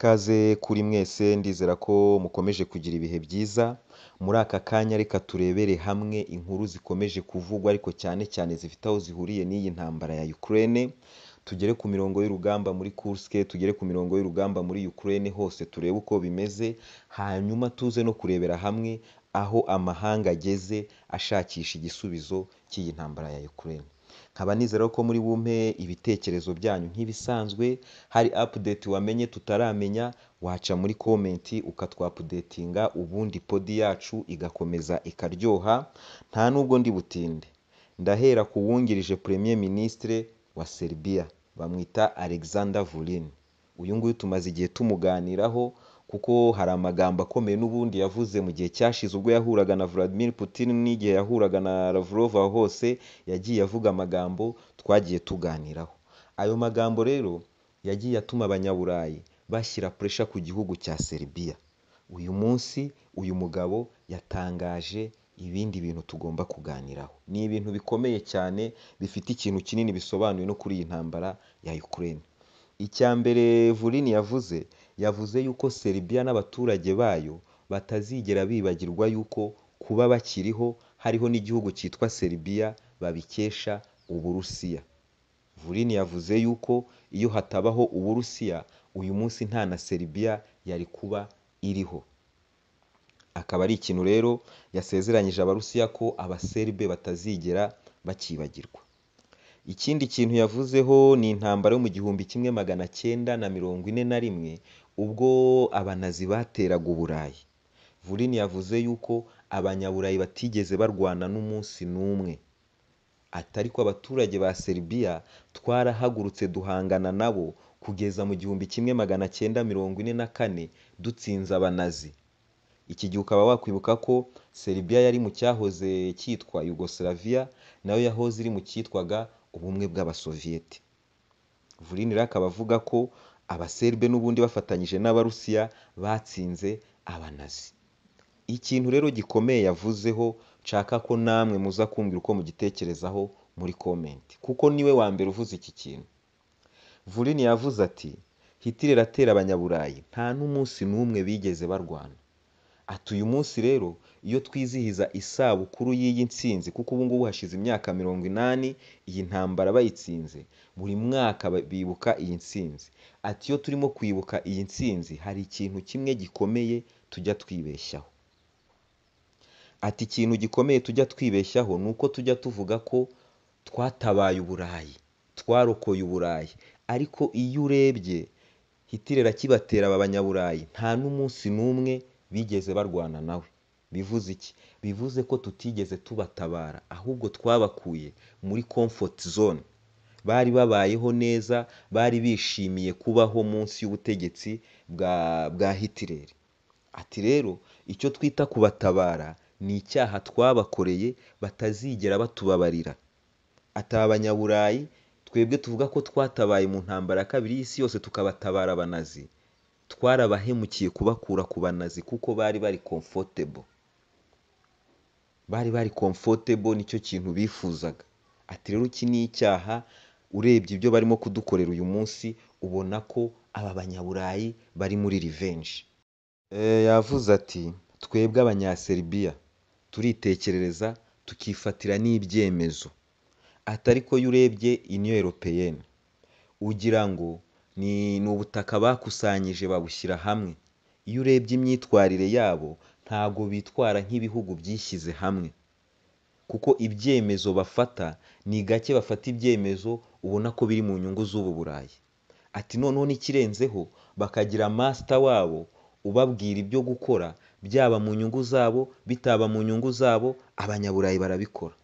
Ikaze kuri mwese ndizera ko mukomeje kugira ibihe byiza, muri aka kanya reka turebere hamwe inkuru zikomeje kuvugwa ariko cyane cyane zifite aho zihuriye n'iyi ntambara ya Ukraine, tugere ku mirongo y'urugamba muri Kursk, tugere ku mirongo y'urugamba muri Ukraine hose turebe uko bimeze, hanyuma tuze no kurebera hamwe aho amahanga ageze ashakisha igisubizo cy'iyi ntambara ya Ukraine. nkaba nizera ko muri bumpe ibitekerezo byanyu nk'ibisanzwe hari apudeti wamenye tutaramenya waca muri komenti ukatwapudetinga ubundi podi yacu igakomeza ikaryoha nta nubwo ndi butinde ndahera ku wungirije premier ministre wa Serbia bamwita Alexander Vulin uyu nguyu tumaze igihe tumuganiraho kuko hari amagambo akomeye n'ubundi yavuze mu gihe cyashize ubwo yahuraga na Vladimir Putin n'igihe yahuraga na Lavrov hose yagiye avuga amagambo twagiye tuganiraho ayo magambo rero yagiye atuma abanyaburayi bashyira puresha ku gihugu cya Serbia uyu munsi uyu mugabo yatangaje ibindi bintu tugomba kuganiraho ni ibintu bikomeye cyane bifite ikintu kinini bisobanuye no kuri iyi ntambara ya Ukraine icya mbere Vulin yavuze yavuze yuko Serbia n'abaturage bayo batazigera bibagirwa yuko kuba bakiriho hariho n'igihugu cyitwa Serbia babikesha Uburusiya Vulin yavuze yuko iyo hatabaho Uburusiya uyu munsi nta na Serbia yari kuba iriho akaba ari ikintu rero yasezeranyije Abarusiya ko Abaserbe batazigera bakibagirwa ikindi kintu yavuzeho ni intambara yo mu gihumbi kimwe magana cyenda na mirongo ine na rimwe ubwo abanazi bateraga uburayi Vulini yavuze yuko abanyaburayi batigeze barwana n'umunsi n'umwe Atari ko abaturage ba Serbia twarahagurutse duhangana nabo kugeza mu gihumbi kimwe magana cyenda mirongo ine na kane dutsinze abanazi iki gihe ukaba wakwibuka ko Serbia yari mu cyahoze cyitwa yugoslavia nayo yahoze iri mu cyitwaga ubumwe bw'abasoviyeti Vulini rero akaba avuga ko abaserbe n'ubundi bafatanyije n'abarusiya batsinze abanazi. Ikintu rero gikomeye yavuzeho nshaka ko namwe muza kumbwira uko mugitekerezaho muri komenti kuko niwe wa mbere uvuze iki kintu. Vulini yavuze ati Hitler atera abanyaburayi nta n'umunsi n'umwe bigeze barwana. Ati “Uyu munsi rero iyo twizihiza isabukuru y'iyi ntsinzi kuko ubu ngubu hashize imyaka mirongo inani iyi ntambara bayitsinze buri mwaka bibuka iyi ntsinzi ati “Iyo turimo kwibuka iyi ntsinzi hari ikintu kimwe gikomeye tujya twibeshyaho” ati “Ikintu gikomeye tujya twibeshyaho ni uko tujya tuvuga ko twatabaye Uburayi twarokoye Uburayi ariko iyo urebye hitirera kibatera aba banyaburayi nta n'umunsi n'umwe bigeze barwana nawe bivuze iki bivuze ko tutigeze tubatabara ahubwo twabakuye muri comfort zone bari babayeho neza bari bishimiye kubaho munsi y'ubutegetsi bwa bwa hitireri ati rero icyo twita kubatabara ni icyaha twabakoreye batazigera batubabarira ati abanyaburayi twebwe tuvuga ko twatabaye mu ntambara ya kabiri y'isi yose tukabatabara abanazi twarabahemukiye kubakura ku banazi kuko bari bari komfotebo bari bari komfotebo nicyo kintu bifuzaga ati rero iki ni icyaha urebye ibyo barimo kudukorera uyu munsi ubona ko aba banyaburayi bari muri rivenji eh, yavuze ati twebwe Abanyaserbia turitekerereza tukifatira n'ibyemezo atari ko yo urebye iniyo eropeyeni ugira ngo ni ubutaka bakusanyije babushyira hamwe, iyo urebye imyitwarire yabo ntabwo bitwara nk'ibihugu byishyize hamwe, kuko ibyemezo bafata ni gake bafata ibyemezo ubona ko biri mu nyungu z'ubu Burayi, ati noneho n'ikirenzeho bakagira masita wabo ubabwira ibyo gukora byaba mu nyungu zabo bitaba mu nyungu zabo abanyaburayi barabikora,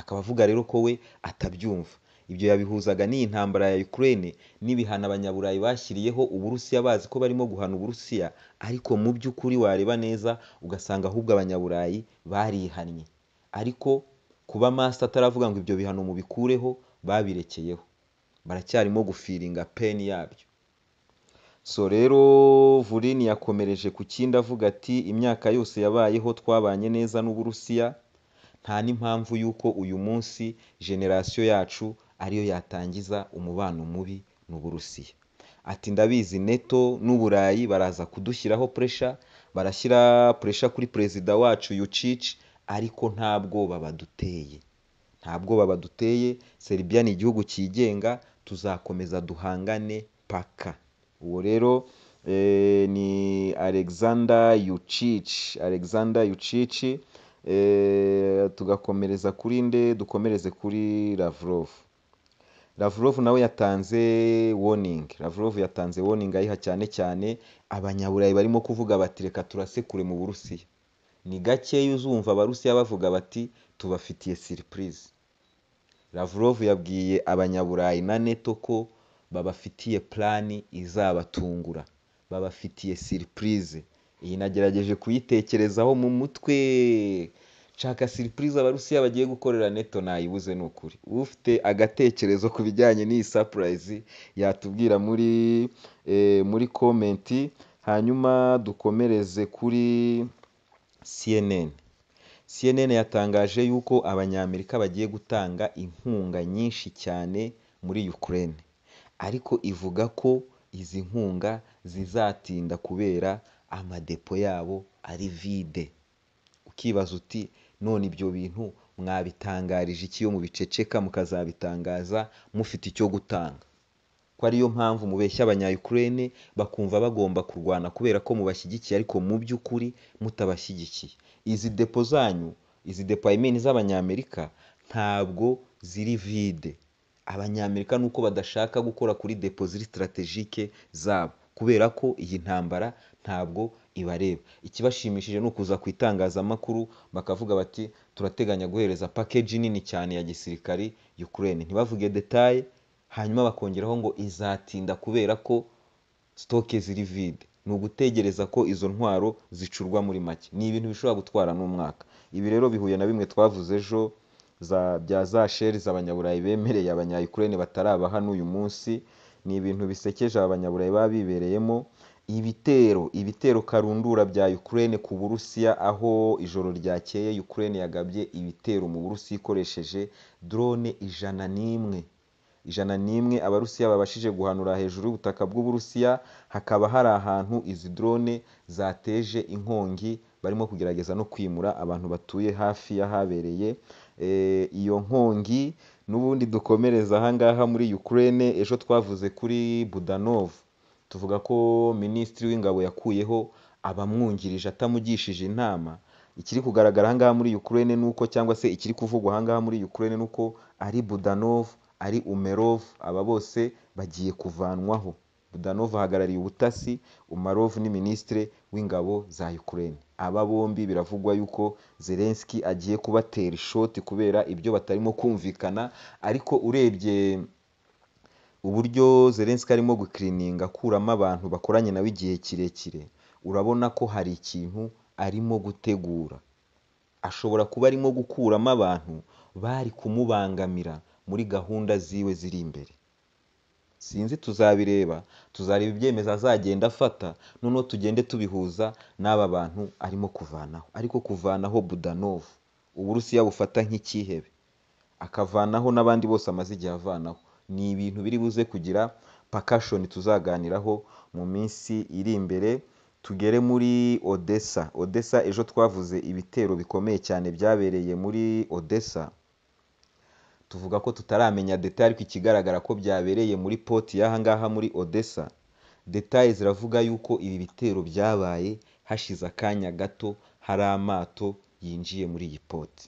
akaba avuga rero ko we atabyumva. ibyo yabihuzaga n'iyi ntambara ya Ukraine n'ibihano abanyaburayi bashyiriyeho uburusiya bazi ko barimo guhana uburusiya ariko mu by'ukuri wareba neza ugasanga ahubwo abanyaburayi barihannye ariko kuba maso ataravuga ngo ibyo bihano mubikureho babirekeyeho baracyarimo gufiringa peni yabyo so rero vurini yakomereje ku kindi avuga ati imyaka yose yabayeho twabanye neza n'uburusiya nta n'impamvu y'uko uyu munsi generasiyo yacu ariyo yatangiza umubano mubi n'Uburusiya ati ndabizi neto n'Uburayi baraza kudushyiraho puresha barashyira puresha kuri perezida wacu Yucic ariko nta bwoba baduteye nta bwoba baduteye Serbia ni igihugu cyigenga tuzakomeza duhangane paka uwo rero eh, ni Alexander Yucic Alexander Yucic eh, tugakomereza kuri nde dukomereze kuri Lavrov Lavrov nawe yatanze warning Lavrov yatanze warning ayiha cyane cyane abanyaburayi barimo kuvuga bati reka turasekure mu burusiya ni gake uzumva abarusiya bavuga bati tubafitiye surprise Lavrov yabwiye abanyaburayi na neto ko babafitiye plani izabatungura babafitiye surprise iyi nagerageje kuyitekerezaho mu mutwe shaka surprise abarusiya bagiye gukorera neto nayibuze ni ukuri ufite agatekerezo ku bijyanye n'iyi surprise yatubwira muri eh, muri komenti hanyuma dukomereze kuri cnn cnn yatangaje yuko abanyamerika bagiye gutanga inkunga nyinshi cyane muri ukraine ariko ivuga ko izi nkunga zizatinda kubera amadepo yabo ari vide ukibaza uti none ibyo bintu mwabitangarije iki iyo mubiceceka mukazabitangaza mufite icyo gutanga ko ariyo mpamvu mubeshya abanyayukurene bakumva bagomba kurwana kubera ko mubashyigikiye ariko mu by'ukuri mutabashyigikiye izi depo zanyu izi depo ayimeni z'abanyamerika ntabwo ziri vide abanyamerika ni uko badashaka gukora kuri depo ziri sitaratejike zabo kubera ko iyi ntambara ntabwo ibareba ikibashimishije ni ukuza ku itangazamakuru bakavuga bati turateganya guhereza pakeji nini cyane ya gisirikari Ukraine ntibavuge detaye hanyuma bakongeraho ngo izatinda kubera ko sitoke ziri vide ni ugutegereza ko izo ntwaro zicurwa muri make ni ibintu bishobora gutwara n'umwaka ibi rero bihuye na bimwe twavuze ejo za bya za sheri z'abanyaburayi bemereye bataraba hano uyu munsi ni ibintu bisekeje abanyaburayi baba bibereyemo Ibitero ibitero karundura bya Ukraine ku Burusiya aho ijoro ryakeye Ukraine yagabye ibitero mu Burusiya ikoresheje drone ijana n'imwe ijana n'imwe abarusiya babashije guhanura hejuru y'ubutaka bw'uburusiya hakaba hari ahantu izi drone zateje inkongi barimo kugerageza no kwimura abantu batuye hafi y'ahabereye eh, iyo nkongi n'ubundi dukomereza aha ngaha muri Ukraine ejo twavuze kuri Budanov tuvuga ko minisitiri w'ingabo yakuyeho abamwungirije atamugishije inama ikiri kugaragara aha muri Ukraine ni uko cyangwa se ikiri kuvugwa aha muri Ukraine ni uko ari Budanov ari Umerov aba bose bagiye kuvanwaho Budanov ahagarariye ubutasi Umarov ni minisitiri w'ingabo za Ukraine aba bombi biravugwa yuko Zelensky agiye kubatera ishoti kubera ibyo batarimo kumvikana ariko urebye uburyo Zelensky arimo gukirininga akuramo abantu bakoranye nawe igihe kirekire urabona ko hari ikintu arimo gutegura ashobora kuba arimo gukuramo abantu bari kumubangamira muri gahunda ziwe ziri imbere sinzi tuzabireba tuzareba ibyemezo azagenda afata noneho tugende tubihuza n'aba bantu arimo kuvanaho ariko kuvanaho budanovu uburusiya bufata nk'ikihebe akavanaho n'abandi bose amaze igihe avanaho ni ibintu biri buze kugira pakashoni tuzaganiraho mu minsi iri imbere tugere muri odessa odessa ejo twavuze ibitero bikomeye cyane byabereye muri odessa tuvuga ko tutaramenya detaye ariko ikigaragara ko byabereye muri poti y'ahangaha muri odessa detaye ziravuga yuko ibi bitero byabaye hashize akanya gato hari amato yinjiye muri iyi poti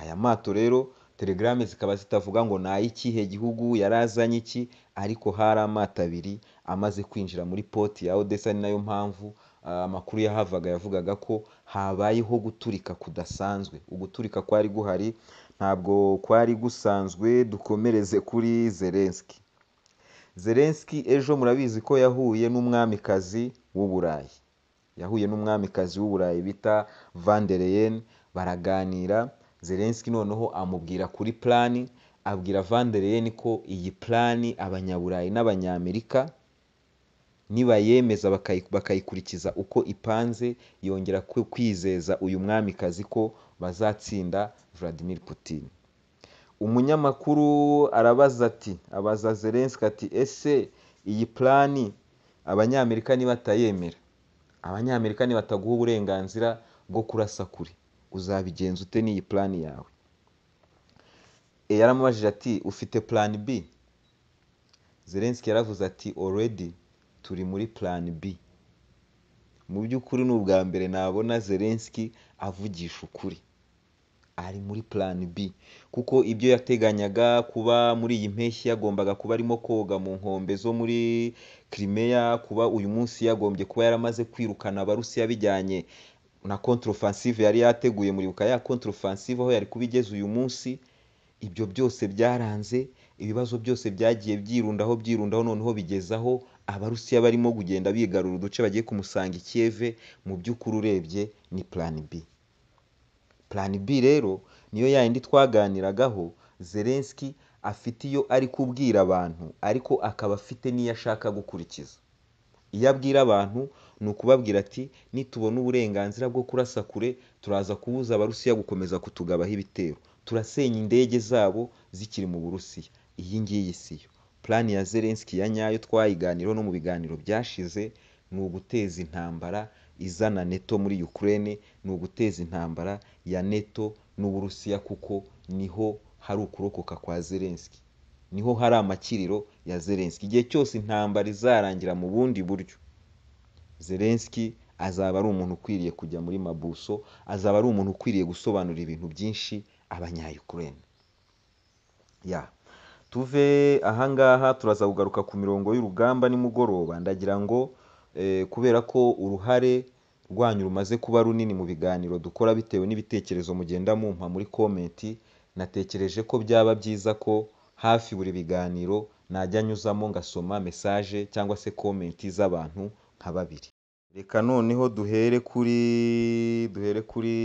aya mato rero telegram zikaba zitavuga ngo ni ay'ikihe gihugu yarazanye iki ariko hari amato abiri amaze kwinjira muri poti ya odessa ni nayo mpamvu ah, amakuru yahavaga yavugaga ko habayeho guturika kudasanzwe uguturika kwari guhari ntabwo kwari gusanzwe dukomereze kuri zelenski zelenski ejo murabizi ko yahuye n'umwamikazi w'uburayi yahuye n'umwamikazi w'uburayi bita van der Leyen baraganira zelenski noneho amubwira kuri plani abwira vandereyeni ko iyi plani abanyaburayi n'abanyamerika nibayemeza bakayikurikiza uko ipanze yongera kwizeza uyu mwamikazi ko bazatsinda vladimir putin umunyamakuru arabaza ati abaza zelenski ati ese iyi plani abanyamerika nibatayemera abanyamerika ntibataguha uburenganzira bwo kurasa kure uzabigenza ute n'iyi purani yawe eh, yaramubajije ati ufite purani b zerenski yaravuze ati already turi muri purani b mu by'ukuri ni ubwa mbere nabona zerenski avugisha ukuri ari muri purani b kuko ibyo yateganyaga kuba muri iyi mpeshyi yagombaga kuba arimo koga mu nkombe zo muri kirimeya kuba uyu munsi yagombye kuba yaramaze kwirukana abarusiya bijyanye na contre yari yateguye muribuka ya contre aho yari kuba igeze uyu munsi ibyo byose byaranze ibibazo byose byagiye byirundaho byirundaho noneho bigezaho abarusiya barimo kugenda bigarura uduce bagiye kumusanga i Kiev mu by'ukuri urebye ni plan B plan B rero niyo yayindi twaganiragaho Zelensky afite iyo ari kubwira abantu ariko akaba afite n'iyo ashaka gukurikiza iyo abwira abantu ni ukubabwira ati nitubona uburenganzira bwo kurasa kure turaza kubuza abarusiya gukomeza kutugabaho ibitero turasenya indege zabo zikiri mu burusiya iyi ngiyi si yo plan ya zelenski ya nyayo twayiganiraho no mu biganiro byashize ni uguteza intambara izana neto muri ukraine ni uguteza intambara ya neto n'uburusiya kuko niho hari ukurokoka kwa zelenski niho hari amakiriro ya Zelensky igihe cyose intambara izarangira mu bundi buryo Zelensky azaba ari umuntu ukwiriye kujya muri mabuso azaba ari umuntu ukwiriye gusobanura ibintu byinshi abanyayukurene ya tuve ahangaha turaza kugaruka ku mirongo y'urugamba nimugoroba ndagira ngo eh, kubera ko uruhare rwanyu rumaze kuba runini mu biganiro dukora bitewe n'ibitekerezo mugenda mumpa muri komenti natekereje ko byaba byiza ko hafi buri biganiro najya nyuzamo ngasoma mesaje cyangwa se komenti z'abantu nka babiri reka noneho duhere kuri duhere kuri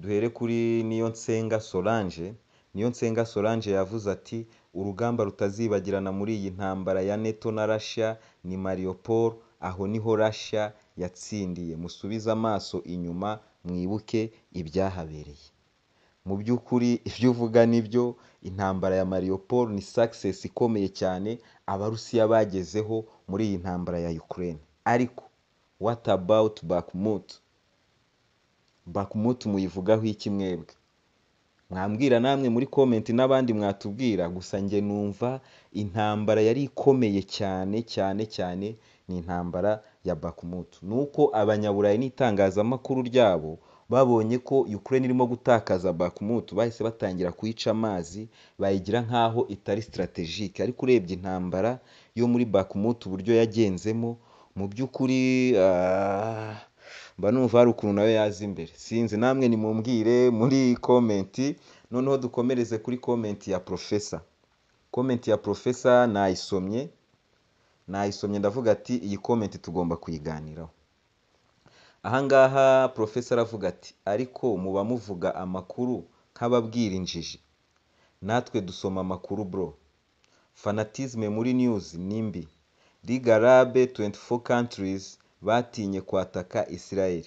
duhere kuri Niyonsenga Solange Niyonsenga Solange yavuze ati urugamba rutazibagirana muri iyi ntambara ya Neto na Russia ni Mariopol aho niho Russia yatsindiye musubize amaso inyuma mwibuke ibyahabereye mu by'ukuri ibyo uvuga nibyo intambara ya Mariupol ni success ikomeye cyane abarusiya bagezeho muri iyi ntambara ya Ukraine ariko what about Bakhmut Bakhmut muyivugaho iki mwebwe mwambwira namwe muri komenti n'abandi mwatubwira gusa njye numva intambara yari ikomeye cyane cyane cyane ni intambara ya Bakhmut nuko abanyaburayi n'itangazamakuru ryabo babonye ko Ukraine irimo gutakaza Bakhmut bahise batangira kuyica amazi bayigira nk'aho itari strategique ariko urebye intambara yo muri Bakhmut uburyo yagenzemo mu by'ukuri ah, mba numva hari ukuntu nayo yaza imbere sinzi namwe nimumbwire muri komenti noneho dukomereze kuri komenti ya Profesa komenti ya Profesa nayisomye nayisomye ndavuga ati iyi komenti tugomba kuyiganiraho ahangaha ngaha aravuga ati ariko muba muvuga amakuru nk'ababwira injiji natwe dusoma amakuru bro fanatisme muri news ni mbi Liga Arab 24 countries batinye kwataka Israel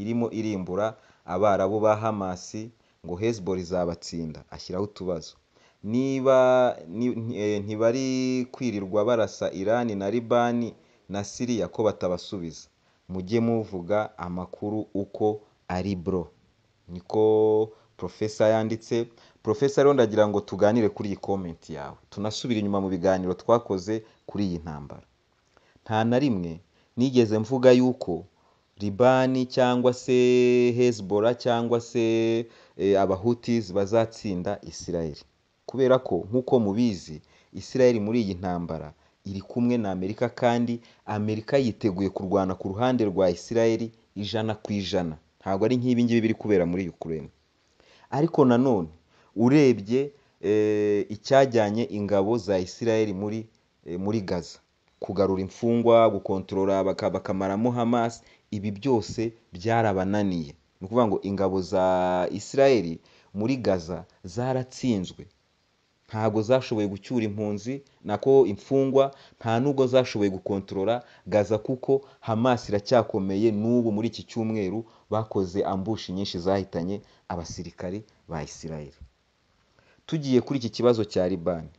irimo irimbura abarabu ba Hamas ngo hezbol izabatsinda ashyiraho utubazo niba eh, ntibari kwirirwa barasa Iran na Libani na Syria ko batabasubiza mujye muvuga amakuru uko ari buro niko Profesa yanditse Profesa rero ndagira ngo tuganire kuri iyi komenti yawe tunasubire inyuma mu biganiro twakoze kuri iyi ntambara nta na rimwe nigeze mvuga yuko ribani cyangwa se hezibora cyangwa se eh, abahutizi bazatsinda isirayeli kubera ko nk'uko mubizi isirayeli muri iyi ntambara iri kumwe na Amerika kandi Amerika yiteguye kurwana ku ruhande rwa Israel ijana ku ijana ntabwo ari nk'ibi ngibi biri kubera muri Ukraine ariko nanone urebye eh, icyajyanye ingabo za Israel muri eh, muri Gaza kugarura imfungwa gukontorora bakamaramo Hamas ibi byose byarabananiye ni ukuvuga ngo ingabo za Israel muri Gaza zaratsinzwe ntabwo zashoboye gucyura impunzi nako imfungwa nta nubwo zashoboye gukontorora gaza kuko hamas iracyakomeye n'ubu muri iki cyumweru bakoze ambushi nyinshi zahitanye abasirikare ba isirayeli tugiye kuri iki kibazo cya libani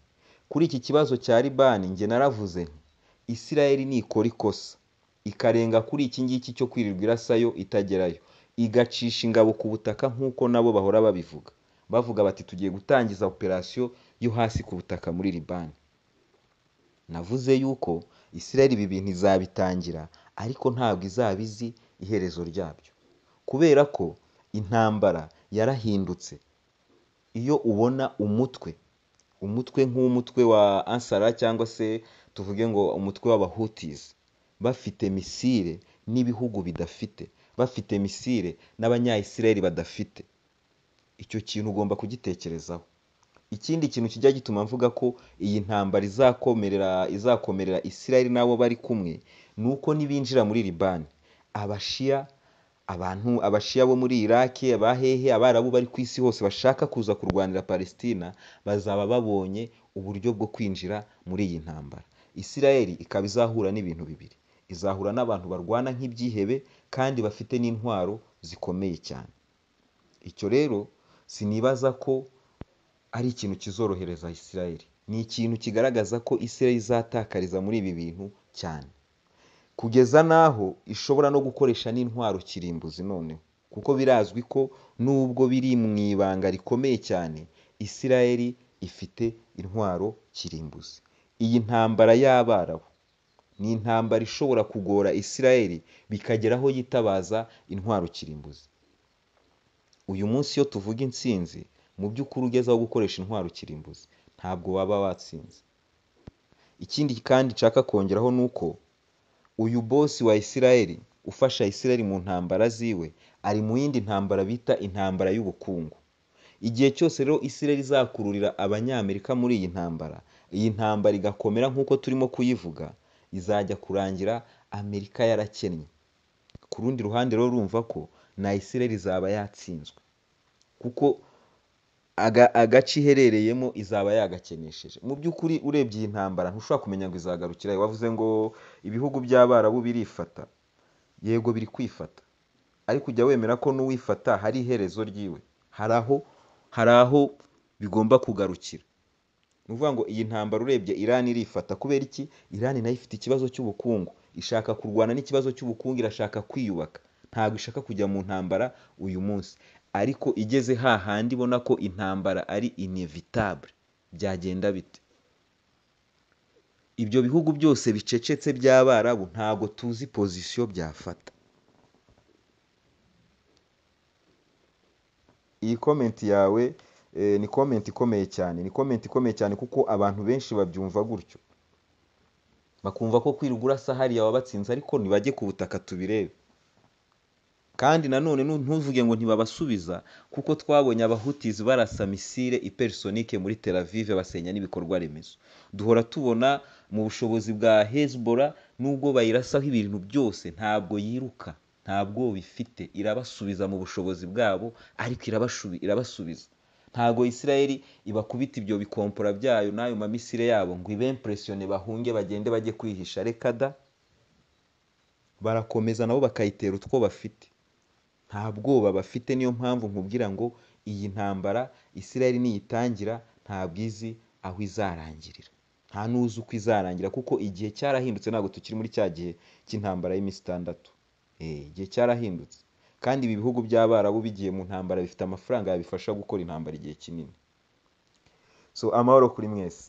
kuri iki kibazo cya libani njye naravuze nti isirayeli nikora ikosa ikarenga kuri iki ngiki cyo kwirirwa irasayo itagerayo igacisha ingabo ku butaka nk'uko nabo bahora babivuga bavuga bati tugiye gutangiza operasiyo yo hasi ku butaka muri libani navuze yuko israel ibi bintu izabitangira ariko ntabwo izaba izi iherezo ryabyo kubera ko intambara yarahindutse iyo ubona umutwe umutwe nk'umutwe wa ansara cyangwa se tuvuge ngo umutwe w'abahutizi bafite misire n'ibihugu bidafite bafite misire n'abanyayisirayeli badafite icyo kintu ugomba kugitekerezaho Ikindi kintu kijya gituma mvuga ko iyi ntambara izakomerera izakomerera Isiraheli n'abo bari kumwe ni uko nibinjira muri Libani abashiya abantu abashiya bo muri Iraki abahehe abarabu bari ku isi hose bashaka kuza kurwanira Palestina bazaba babonye uburyo bwo kwinjira muri iyi ntambara Isirayeli ikaba izahura n'ibintu bibiri izahura n'abantu barwana nk'ibyihebe kandi bafite n'intwaro zikomeye cyane icyo rero sinibaza ko ari ikintu kizorohereza Isirayeli ni ikintu kigaragaza ko Isirayeli izatakariza muri ibi bintu cyane kugeza n'aho ishobora no gukoresha n'intwaro kirimbuzi noneho kuko birazwi ko nubwo biri mu ibanga rikomeye cyane Isirayeli ifite intwaro kirimbuzi iyi ntambara y'Abarabu ni intambara ishobora kugora Isirayeli bikagera aho yitabaza intwaro kirimbuzi uyu munsi iyo tuvuga intsinzi mu by'ukuri ugeze aho gukoresha intwaro ukirimbuzi ntabwo waba watsinze ikindi kandi nshaka kongeraho ni uko uyu bosi wa Isirayeli ufasha Isirayeli mu ntambara ziwe ari mu yindi ntambara bita intambara y'ubukungu igihe cyose rero Isirayeli izakururira abanyamerika muri iyi ntambara iyi ntambara igakomera nk'uko turimo kuyivuga izajya kurangira amerika yarakennye ku rundi ruhande rero urumva ko na Isirayeli izaba yatsinzwe kuko agace iherereyemo izaba yagakenesheje mu by'ukuri urebye iyi ntambara ntushobora kumenya ngo izagarukira wavuze ngo ibihugu by'abarabu birifata yego biri kwifata ariko ujya wemera ko n'uwifata hari iherezo ryiwe hari aho hari aho bigomba kugarukira ni ukuvuga ngo iyi ntambara urebye irani irifata kubera iki irani nayo ifite ikibazo cy'ubukungu ishaka kurwana n'ikibazo cy'ubukungu irashaka kwiyubaka ntabwo ishaka kujya mu ntambara uyu munsi ariko igeze hahandi ibona ko intambara ari inevitable byagenda bite ibyo bihugu byose bicecetse by'abarabu ntabwo tuzi pozisiyo byafata iyi komenti yawe eh, ni komenti ikomeye cyane ni komenti ikomeye cyane kuko abantu benshi babyumva gutyo bakumva ko kwirirwa urasa hariya wabatsinze ariko nibajye ku butaka tubirebe kandi nanone ntuvuge ngo ntibabasubiza kuko twabonye abahutizi barasa misile iperisonike muri teravive basenya n'ibikorwa remezo duhora tubona mu bushobozi bwa hezibora nubwo bayirasaho ibintu byose ntabwo yiruka ntabwo bifite irabasubiza mu bushobozi bwabo ariko irabasubiza ntabwo israel ibakubita ibyo bikompora byayo n'ayo mamisire yabo ngo ibempuresiyone bahunge bagende bajye kwihisha reka da barakomeza nabo bakayitera utwo bafite nta bwoba bafite niyo mpamvu nkubwira ngo iyi ntambara Isirayeli niyitangira ntabwo izi aho izarangirira nta n'uzi uko izarangira kuko igihe cyarahindutse ntabwo tukiri muri cya gihe cy'intambara y'iminsi itandatu eh, igihe cyarahindutse kandi ibi bihugu by'abarabu bigiye mu ntambara bifite amafaranga yabifasha gukora intambara igihe kinini so amahoro kuri mwese